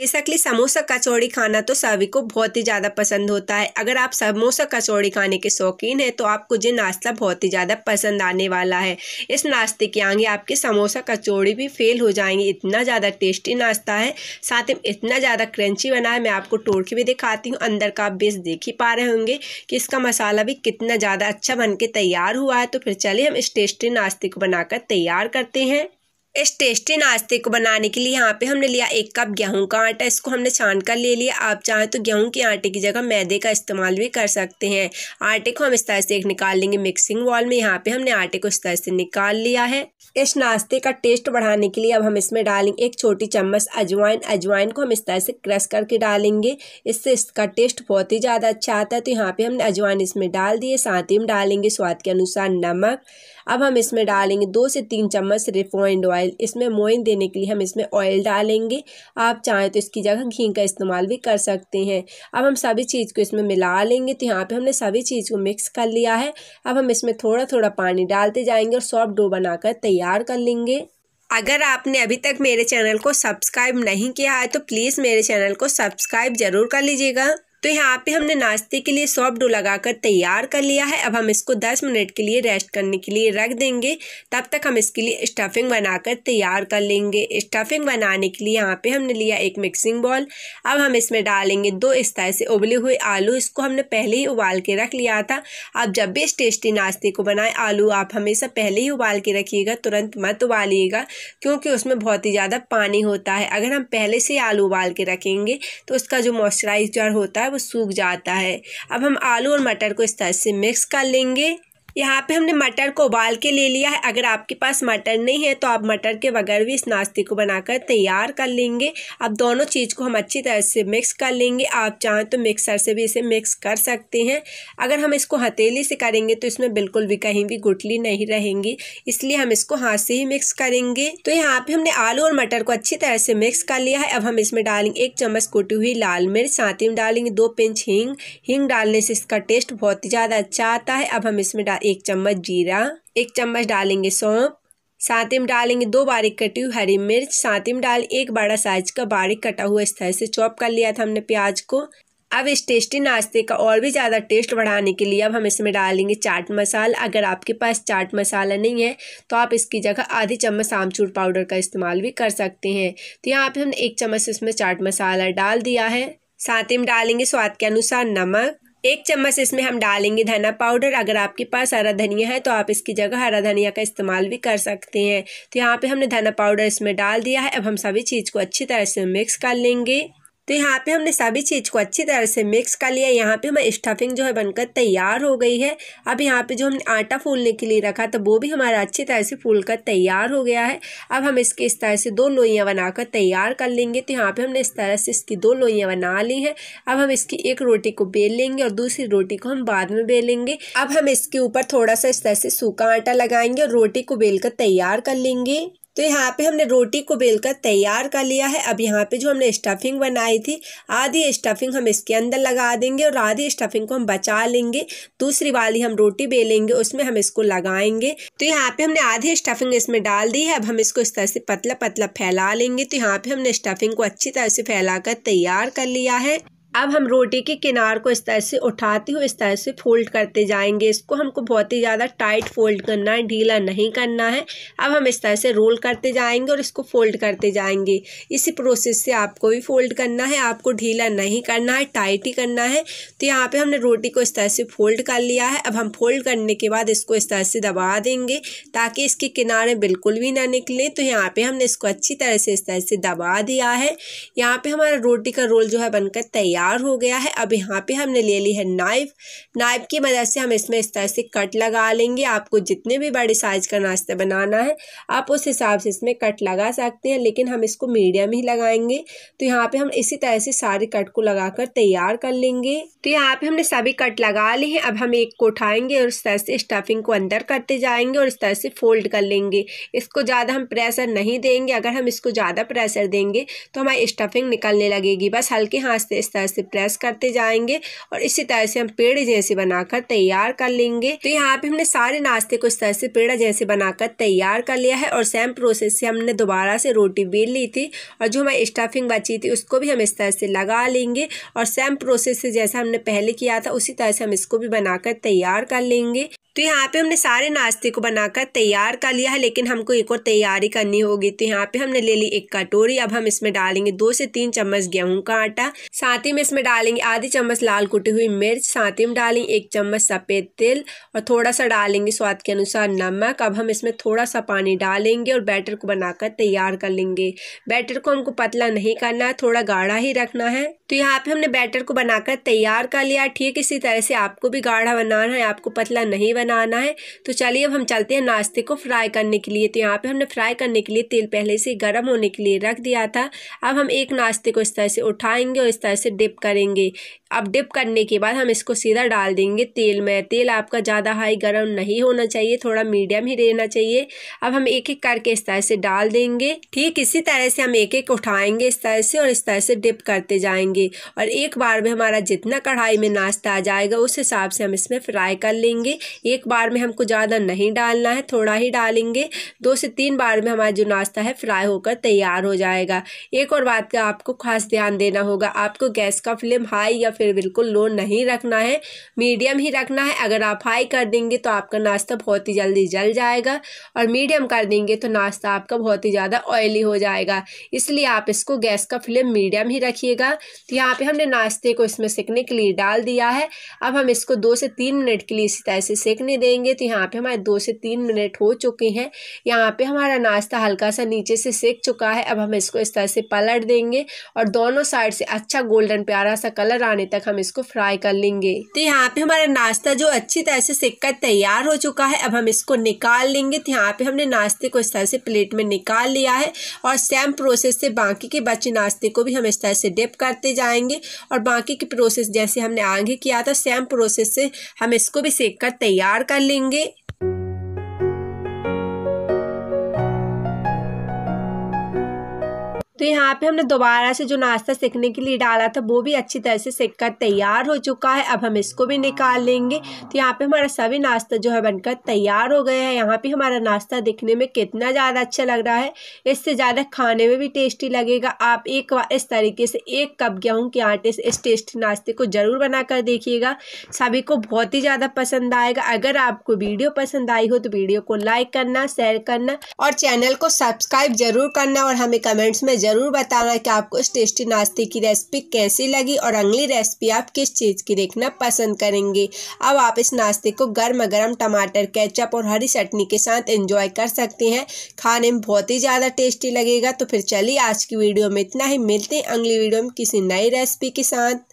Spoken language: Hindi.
बेसिकली समोसा कचौड़ी खाना तो सभी को बहुत ही ज़्यादा पसंद होता है अगर आप समोसा कचौड़ी खाने के शौकीन हैं तो आपको ये नाश्ता बहुत ही ज़्यादा पसंद आने वाला है इस नाश्ते के आगे आपके समोसा कचौड़ी भी फेल हो जाएंगे इतना ज़्यादा टेस्टी नाश्ता है साथ ही इतना ज़्यादा क्रंची बना है मैं आपको तोड़ के भी दिखाती हूँ अंदर का आप बेस देख ही पा रहे होंगे कि इसका मसाला भी कितना ज़्यादा अच्छा बन के तैयार हुआ है तो फिर चलिए हम इस टेस्टी नाश्ते को बनाकर तैयार करते हैं इस टेस्टी नाश्ते को बनाने के लिए यहाँ पे हमने लिया एक कप गेहूं का आटा इसको हमने छान कर ले लिया आप चाहें तो गेहूं के आटे की जगह मैदे का इस्तेमाल भी कर सकते हैं आटे को हम इस तरह से एक निकाल लेंगे मिक्सिंग बॉल में यहाँ पे हमने आटे को इस तरह से निकाल लिया है इस नाश्ते का टेस्ट बढ़ाने के लिए अब हम इसमें डालेंगे एक छोटी चम्मच अजवाइन अजवाइन को हम इस तरह से क्रश करके डालेंगे इससे इसका टेस्ट बहुत ही ज़्यादा अच्छा आता है तो यहाँ पे हमने अजवाइन इसमें डाल दिए साथ ही हम डालेंगे स्वाद के अनुसार नमक अब हम इसमें डालेंगे दो से तीन चम्मच रिफाइंड ऑयल इसमें मोइन देने के लिए हम इसमें ऑयल डालेंगे आप चाहें तो इसकी जगह घी का इस्तेमाल भी कर सकते हैं अब हम सभी चीज़ को इसमें मिला लेंगे तो यहाँ पर हमने सभी चीज़ को मिक्स कर लिया है अब हम इसमें थोड़ा थोड़ा पानी डालते जाएंगे और सॉफ्ट डो बनाकर तैयार कर लेंगे अगर आपने अभी तक मेरे चैनल को सब्सक्राइब नहीं किया है तो प्लीज़ मेरे चैनल को सब्सक्राइब ज़रूर कर लीजिएगा तो यहाँ पे हमने नाश्ते के लिए सॉफ्ट डो लगाकर तैयार कर लिया है अब हम इसको 10 मिनट के लिए रेस्ट करने के लिए रख देंगे तब तक हम इसके लिए स्टफिंग बनाकर तैयार कर लेंगे स्टफिंग बनाने के लिए यहाँ पे हमने लिया एक मिक्सिंग बॉल अब हम इसमें डालेंगे दो इस तरह से उबले हुए आलू इसको हमने पहले ही उबाल के रख लिया था अब जब भी इस टेस्टी नाश्ते को बनाए आलू आप हमेशा पहले ही उबाल के रखिएगा तुरंत मत उबालिएगा क्योंकि उसमें बहुत ही ज़्यादा पानी होता है अगर हम पहले से आलू उबाल के रखेंगे तो उसका जो मॉइस्चराइजर होता है है वो सूख जाता है अब हम आलू और मटर को इस तरह से मिक्स कर लेंगे यहाँ पे हमने मटर को उबाल के ले लिया है अगर आपके पास मटर नहीं है तो आप मटर के बगैर भी इस नाश्ते को बनाकर तैयार कर लेंगे अब दोनों चीज़ को हम अच्छी तरह से मिक्स कर लेंगे आप चाहें तो मिक्सर से भी इसे मिक्स कर सकते हैं अगर हम इसको हथेली से करेंगे तो इसमें बिल्कुल भी कहीं भी गुटली नहीं रहेंगी इसलिए हम इसको हाथ से ही मिक्स करेंगे तो यहाँ पे हमने आलू और मटर को अच्छी तरह से मिक्स कर लिया है अब हम इसमें डालेंगे एक चम्मच कुटी हुई लाल मिर्च साथ ही में डालेंगे दो पिंच हींग हींग डालने से इसका टेस्ट बहुत ही ज़्यादा अच्छा आता है अब हम इसमें डाल एक चम्मच जीरा एक चम्मच डालेंगे सौंप साथ ही में डालेंगे दो बारीक कटी हुई हरी मिर्च साथ ही में डाल एक बड़ा साइज का बारीक कटा हुआ इस तरह से चॉप कर लिया था हमने प्याज को अब इस टेस्टी नाश्ते का और भी ज़्यादा टेस्ट बढ़ाने के लिए अब हम इसमें डालेंगे चाट मसाला अगर आपके पास चाट मसाला नहीं है तो आप इसकी जगह आधी चम्मच आमचूर पाउडर का इस्तेमाल भी कर सकते हैं तो यहाँ पे हमने एक चम्मच इसमें चाट मसाला डाल दिया है साथ ही में डालेंगे स्वाद के अनुसार नमक एक चम्मच इसमें हम डालेंगे धना पाउडर अगर आपके पास हरा धनिया है तो आप इसकी जगह हरा धनिया का इस्तेमाल भी कर सकते हैं तो यहाँ पे हमने धना पाउडर इसमें डाल दिया है अब हम सभी चीज़ को अच्छी तरह से मिक्स कर लेंगे तो यहाँ पे हमने सभी चीज़ को अच्छी तरह से मिक्स कर लिया यहाँ पे हमारी स्टफिंग जो है बनकर तैयार हो गई है अब यहाँ पे जो हमने आटा फूलने के लिए रखा था तो वो भी हमारा अच्छी तरह से फूल कर तैयार हो गया है अब हम इसके इस तरह से दो लोइयाँ बनाकर तैयार कर लेंगे तो यहाँ पर हमने इस तरह से इसकी दो लोइयाँ बना ली हैं अब हम इसकी एक रोटी को बेल लेंगे और दूसरी रोटी को हम बाद में बेलेंगे अब हम इसके ऊपर थोड़ा सा इस तरह से सूखा आटा लगाएंगे और रोटी को बेल कर तैयार कर लेंगे तो यहाँ पे हमने रोटी को बेलकर तैयार कर लिया है अब यहाँ पे जो हमने स्टफिंग बनाई थी आधी स्टफिंग हम इसके अंदर लगा देंगे और आधी स्टफिंग को हम बचा लेंगे दूसरी वाली हम रोटी बेलेंगे उसमें हम इसको लगाएंगे तो यहाँ पे हमने आधी स्टफिंग इसमें डाल दी है अब हम इसको इस तरह से पतला पतला फैला लेंगे तो यहाँ पे हमने स्टफिंग को अच्छी तरह से फैला तैयार कर लिया है अब हम रोटी के किनार को इस तरह से उठाते हुए इस तरह से फोल्ड करते जाएंगे इसको हमको बहुत ही ज़्यादा टाइट फोल्ड करना है ढीला नहीं करना है अब हम इस तरह से रोल करते जाएंगे और इसको फोल्ड करते जाएंगे इसी प्रोसेस से आपको भी फोल्ड करना है आपको ढीला नहीं करना है टाइट ही करना है तो यहाँ पर हमने रोटी को इस तरह से फोल्ड कर लिया है अब हम फोल्ड करने के बाद इसको इस तरह से दबा देंगे ताकि इसके किनारे बिल्कुल भी ना निकले तो यहाँ पर हमने इसको अच्छी तरह से इस तरह से दबा दिया है यहाँ पर हमारा रोटी का रोल जो है बनकर तैयार तैयार हो गया है अब यहाँ पे हमने ले ली है नाइफ नाइफ की मदद से हम इसमें इस तरह से कट लगा लेंगे आपको जितने भी बड़े साइज़ का नाश्ता बनाना है आप उस हिसाब से इसमें कट लगा सकते हैं लेकिन हम इसको मीडियम ही लगाएंगे तो यहाँ पे हम इसी तरह से सारे कट को लगाकर तैयार कर लेंगे तो यहाँ पे हमने सभी कट लगा लिए हैं अब हम एक को उठाएंगे और इस तरह से स्टफिंग को अंदर करते जाएंगे और इस तरह से फोल्ड कर लेंगे इसको ज़्यादा हम प्रेशर नहीं देंगे अगर हम इसको ज़्यादा प्रेशर देंगे तो हमारी स्टफिंग निकलने लगेगी बस हल्के हाथ से इस तरह से प्रेस करते जाएंगे और इसी तरह से हम पेड़ जैसे बनाकर तैयार कर लेंगे तो यहाँ पे हमने सारे नाश्ते को इस तरह से पेड़ा जैसे बनाकर तैयार कर लिया है और सेम प्रोसेस से हमने दोबारा से रोटी बेल ली थी और जो हमारी स्टफिंग बची थी उसको भी हम इस तरह से लगा लेंगे और सेम प्रोसेस से जैसा हमने पहले किया था उसी तरह से हम इसको भी बनाकर तैयार कर लेंगे तो यहाँ पे हमने सारे नाश्ते को बनाकर तैयार कर लिया है लेकिन हमको एक और तैयारी करनी होगी तो यहाँ पे हमने ले ली एक कटोरी अब हम इसमें डालेंगे दो से तीन चम्मच गेहूं का आटा साथ ही में इसमें डालेंगे आधी चम्मच लाल कुटी हुई मिर्च साथ ही में डालेंगे एक चम्मच सफ़ेद तिल और थोड़ा सा डालेंगे स्वाद के अनुसार नमक अब हम इसमें थोड़ा सा पानी डालेंगे और बैटर को बनाकर तैयार कर लेंगे बैटर को हमको पतला नहीं करना है थोड़ा गाढ़ा ही रखना है तो यहाँ पे हमने बैटर को बनाकर तैयार कर लिया ठीक इसी तरह से आपको भी गाढ़ा बनाना है आपको पतला नहीं बनाना है तो चलिए अब हम चलते हैं नाश्ते को फ्राई करने के लिए तो यहाँ पे हमने फ्राई करने के लिए तेल पहले से गर्म होने के लिए रख दिया था अब हम एक नाश्ते को इस तरह से उठाएंगे और इस तरह से डिप करेंगे अब डिप करने के बाद हम इसको सीधा डाल देंगे तेल में तेल आपका ज़्यादा हाई गर्म नहीं होना चाहिए थोड़ा मीडियम ही रहना चाहिए अब हम एक एक करके इस तरह से डाल देंगे ठीक इसी तरह से हम एक एक उठाएंगे इस तरह से और इस तरह से डिप करते जाएंगे और एक बार में हमारा जितना कढ़ाई में नाश्ता आ जाएगा उस हिसाब से हम इसमें फ्राई कर लेंगे एक बार में हमको ज़्यादा नहीं डालना है थोड़ा ही डालेंगे दो से तीन बार में हमारा जो नाश्ता है फ्राई होकर तैयार हो जाएगा एक और बात का आपको खास ध्यान देना होगा आपको गैस इसका फ्लेम हाई या फिर बिल्कुल लो नहीं रखना है मीडियम ही रखना है अगर आप हाई कर देंगे तो आपका नाश्ता बहुत ही जल्दी जल जाएगा और मीडियम कर देंगे तो नाश्ता आपका बहुत ही ज़्यादा ऑयली हो जाएगा इसलिए आप इसको गैस का फ्लेम मीडियम ही रखिएगा तो यहाँ पर हमने नाश्ते को इसमें सेकने के लिए डाल दिया है अब हम इसको दो से तीन मिनट के लिए इसी तरह से सेकने देंगे तो यहाँ पर हमारे दो से तीन मिनट हो चुके हैं यहाँ पर हमारा नाश्ता हल्का सा नीचे से सेक चुका है अब हम इसको इस तरह से पलट देंगे और दोनों साइड से अच्छा गोल्डन प्यारा सा कलर आने तक हम इसको फ्राई कर लेंगे तो यहाँ पे हमारा नाश्ता जो अच्छी तरह से कर तैयार हो चुका है अब हम इसको निकाल लेंगे तो यहाँ पे हमने नाश्ते को इस तरह से प्लेट में निकाल लिया है और सेम प्रोसेस से बाकी के बचे नाश्ते को भी हम इस तरह से डिप करते जाएंगे और बाकी की प्रोसेस जैसे हमने आगे किया था सेम प्रोसेस से हम इसको भी सेक कर तैयार कर लेंगे तो यहाँ पे हमने दोबारा से जो नाश्ता सेकने के लिए डाला था वो भी अच्छी तरह से सेक कर तैयार हो चुका है अब हम इसको भी निकाल लेंगे तो यहाँ पे हमारा सभी नाश्ता जो है बनकर तैयार हो गया है यहाँ पे हमारा नाश्ता दिखने में कितना ज़्यादा अच्छा लग रहा है इससे ज़्यादा खाने में भी टेस्टी लगेगा आप एक बार इस तरीके से एक कप गेहूँ के आटे से इस टेस्टी नाश्ते को ज़रूर बनाकर देखिएगा सभी को बहुत ही ज़्यादा पसंद आएगा अगर आपको वीडियो पसंद आई हो तो वीडियो को लाइक करना शेयर करना और चैनल को सब्सक्राइब जरूर करना और हमें कमेंट्स में जरूर ज़रूर बताना कि आपको इस टेस्टी नाश्ते की रेसिपी कैसी लगी और अगली रेसिपी आप किस चीज़ की देखना पसंद करेंगे अब आप इस नाश्ते को गर्म गर्म टमाटर केचप और हरी चटनी के साथ एंजॉय कर सकते हैं खाने में बहुत ही ज़्यादा टेस्टी लगेगा तो फिर चलिए आज की वीडियो में इतना ही मिलते हैं अगली वीडियो में किसी नई रेसिपी के साथ